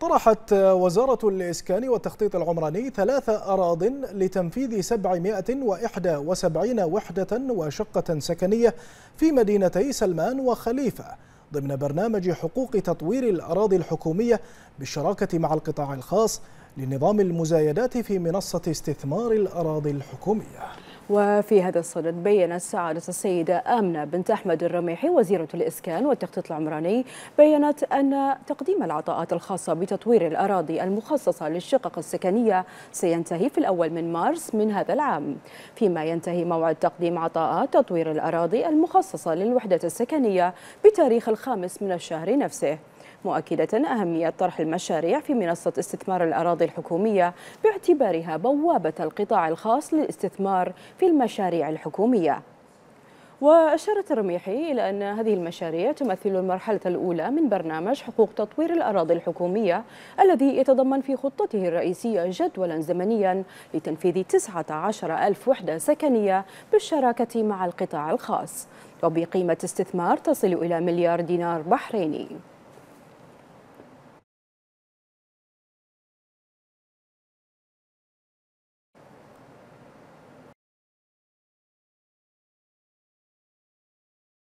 طرحت وزارة الإسكان والتخطيط العمراني ثلاث أراض لتنفيذ 771 وحدة وشقة سكنية في مدينتي سلمان وخليفة ضمن برنامج حقوق تطوير الأراضي الحكومية بالشراكة مع القطاع الخاص لنظام المزايدات في منصة استثمار الأراضي الحكومية وفي هذا الصدد بيّنت سعادة السيدة آمنة بنت أحمد الرميحي وزيرة الإسكان والتخطيط العمراني بيّنت أن تقديم العطاءات الخاصة بتطوير الأراضي المخصصة للشقق السكنية سينتهي في الأول من مارس من هذا العام فيما ينتهي موعد تقديم عطاءات تطوير الأراضي المخصصة للوحدة السكنية بتاريخ الخامس من الشهر نفسه مؤكدة أهمية طرح المشاريع في منصة استثمار الأراضي الحكومية باعتبارها بوابة القطاع الخاص للاستثمار في المشاريع الحكومية وأشارت الرميحي إلى أن هذه المشاريع تمثل المرحلة الأولى من برنامج حقوق تطوير الأراضي الحكومية الذي يتضمن في خطته الرئيسية جدولا زمنيا لتنفيذ 19 ألف وحدة سكنية بالشراكة مع القطاع الخاص وبقيمة استثمار تصل إلى مليار دينار بحريني